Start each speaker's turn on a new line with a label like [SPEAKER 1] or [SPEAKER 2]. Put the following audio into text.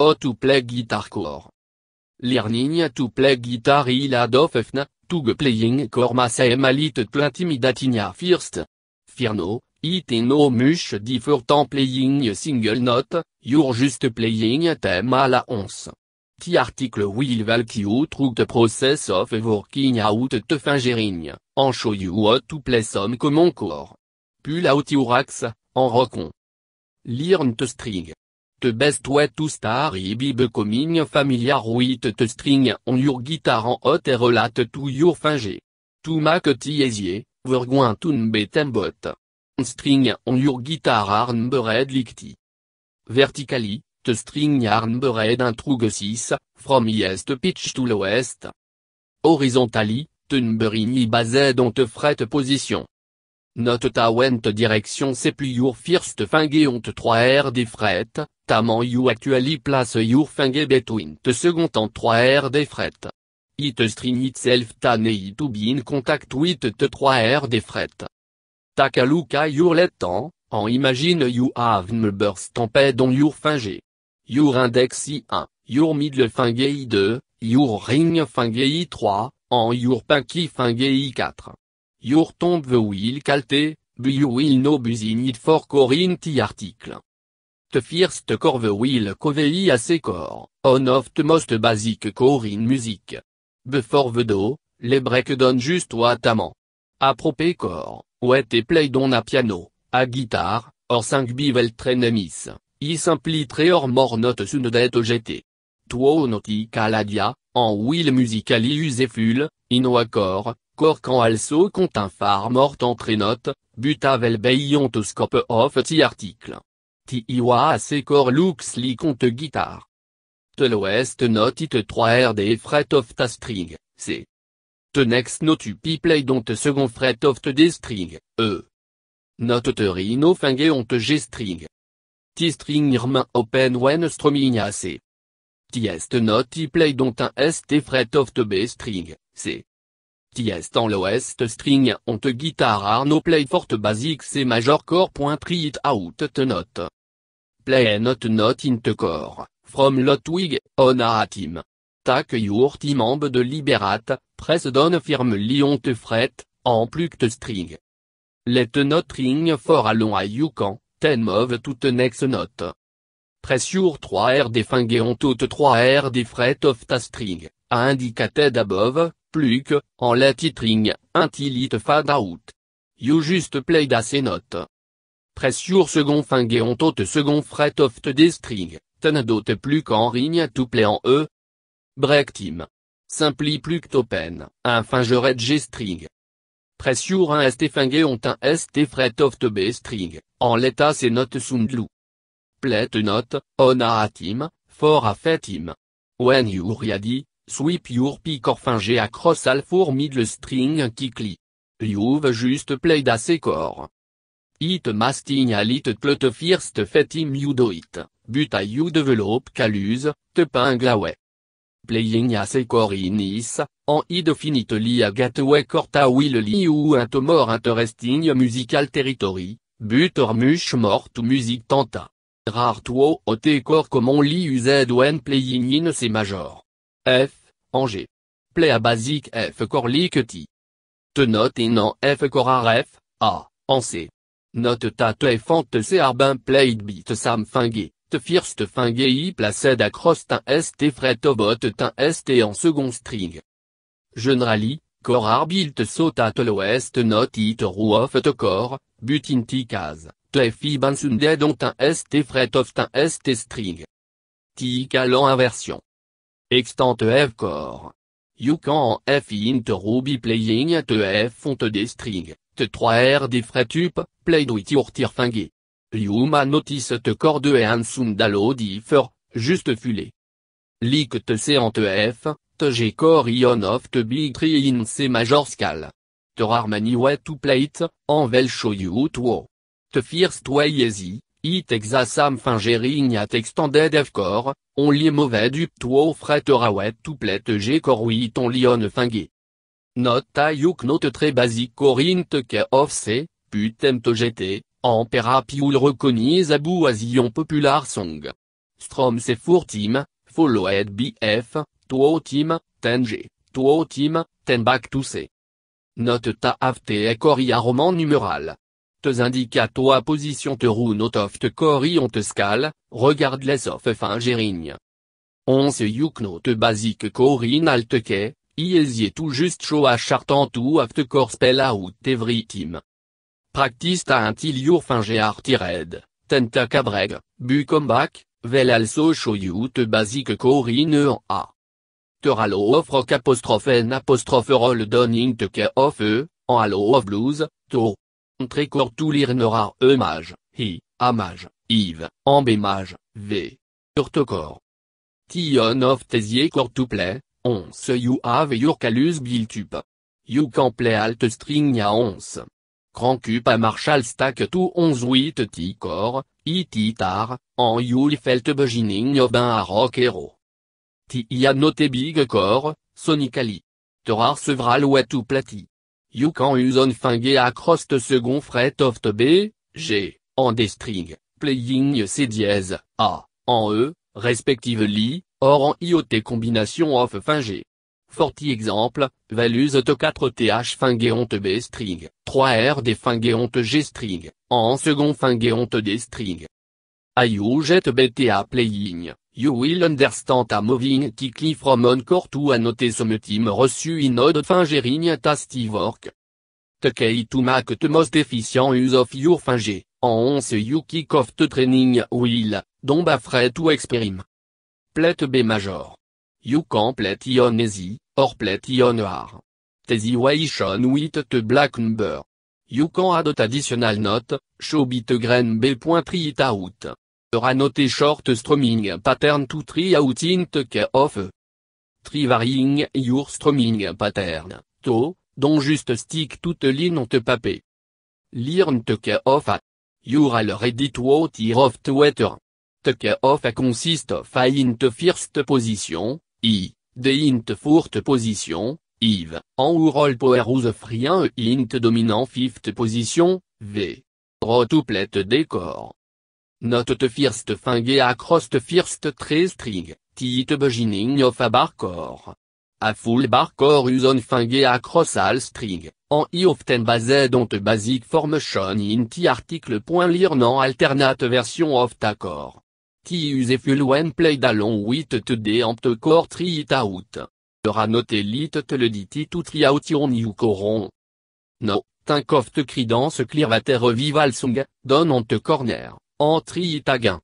[SPEAKER 1] How oh, to play guitar core. Learning to play guitar is a of fun, to playing core ma same a little first. Firno, it no oh, much different playing single note, you're just playing them a la once. The article will walk you through the process of working out the fingering, and show you how oh, to play some common core. Pull out your axe, en rocon. Learn to string best way to star i be becoming familiar with the string on your guitar en hot et relate to your finger. To make it easier, we're going to bot. String on your guitar are licti. Vertically, the string are in in 6, from east pitch to l'ouest Horizontally, the numbering i based on the fret position. Note ta went direction c'est plus your first finger ont 3 r des fret, taman you actually place your finger between the second and 3 r des fret. It string itself tan it to be in contact with the 3 r des fret. Take a your letan, En imagine you have number stamped on your finger. Your index I1, your middle finger I2, your ring finger I3, and your pinky finger I4. Your tomb will calte, but you will no busy it for ti article. The first corve will covey a se on of the most basic core in music. Before the do, les break donne just what amant. A propé wet et play don a piano, a guitar, or 5 bivel trenemis, i simply or more notes une dette gt. Tuo noti ladia, en will musicali e full, in accord, Corcan also un un entre note, but bay on the scope of the article. Tiwa iwa core looks li compte guitare. The west note it 3rd fret of the string, C. The next note you play don't second fret of the string, E. Note the rhino finger on te G string. T string main open when strumming C. Ti est note ti play don't un ST fret of the B string, C en l'Ouest String on te guitare Arno play forte basique C major core. Treat out note. Play a note note in the core, from Lotwig, on a team. tac your team amb de liberate, press donne firme lion te fret, en plus string. Let note ring for allons a you can, ten move toute next note. Press your 3 R des on 3 R des fret of ta string, a indicated above, plus que, en la ring, until it fade out. You just play a C note. Pressure second finger on tot second fret of the string, ten dot plus qu'en ring to play en E. Break team. Simply plus topen, un finger G string. Pressure un ST finger on un ST fret of the B string, en l'état C note sound loop. Play note, on a a team, for a fait team. When you ready, Sweep your pick or finge across all four middle string quickly. You've just played a core. It masting a little first fit you do it, but a you develop caluse, te la Playing a core in is, en li a gateway corta will ou un more interesting musical territory, but or much more to music tanta. Rare to o core comme on li used when playing in C major. F, en G. Play à basique F ti. Te note in non F corar F, A, en C. Note ta te fente C arbin played beat sam fingé, te first fingé i placed across tin st fret obot tin st en second string. Generally, cor arbilt saut at l'ouest note it roue of te cor, but in ti case, te fi ben tin st fret of tin st string. Ti calant inversion. Extant f You can F the Ruby playing at F font des string, te 3R different tup, played with your fingé. You ma notice te corde and sum dalo differ, juste fulé. Lick te c en te F, te g core ion of te big tree in C major scale. Te harmony way to play en vel show you to. Te first way easy, It exasam fingering at extended of core, on li mauvais du to fret rawet to plet g corwit on lion fingé. Note ta yuk note très basique corint ke of c, putem to gt, ampera pioul reconnise abou asion popular song. Strom se fourtim, followed bf, two team, tenge, two team, ten back to c. Note ta avte e roman numeral position te positionte not of te te scale, les of gérigne. On se te basique il y est tout juste chaud à chartant tout of te corps spell out every team. Practice ta until your fingear art tenta cabreg, bu comeback, vel also show you te basique corin a. ralo of rock apostrophe n apostrophe roll donning te of e, en allo of blues, to. Trecortulirnera E mage, I, Amage, Yves, mage, V. Urtocor. Tion of Tesie Cortuple, Once You Have your calus Biltup. You can play Alt String à Once. a Marshall Stack to Onze Wit Ticor, Ititar, En you Felt Beginning of Ben Rock Hero. Tia Note Big Core, sonically. There are sevral way to plati. You can use on fingé across the second fret of the B, G, en D string, playing C dièse, A, en E, respectively, or en IOT combination of fingé. forti exemple, values de 4 th onte B string, 3 R des onte G string, en second onte D string. I jet BTA playing, You will understand a moving quickly from court to another some team reçu in order fingering tasty work. Take to make the most efficient use of your finger, en once you kick off the training will, don't afraid to experiment. Plate B major. You can play on easy, or plate on hard. Tesi wation with the black number. You can add additional note, show bit b. B.3 it out sera noté short strumming pattern to try out in off. Try varying your strumming pattern, to, dont juste stick toute ligne on te papé. Learn take off a. You're already to of to Take off a consist of a int first position, i, the int fourth position, iv, en ou roll power ou free int dominant fifth position, V. Rotuplette décor. NOTE the first finger across the first three string, the beginning of a barcore. A full barcore uson on finger across all string, en i often based on the basic formation in the article. NON alternate version of the core. The use full when played along with the te core tri it out. Ra noté lit te le dit tout tri out you coron. No, tank of the credence clear water revival song, don on te corner. Antri Itaguin.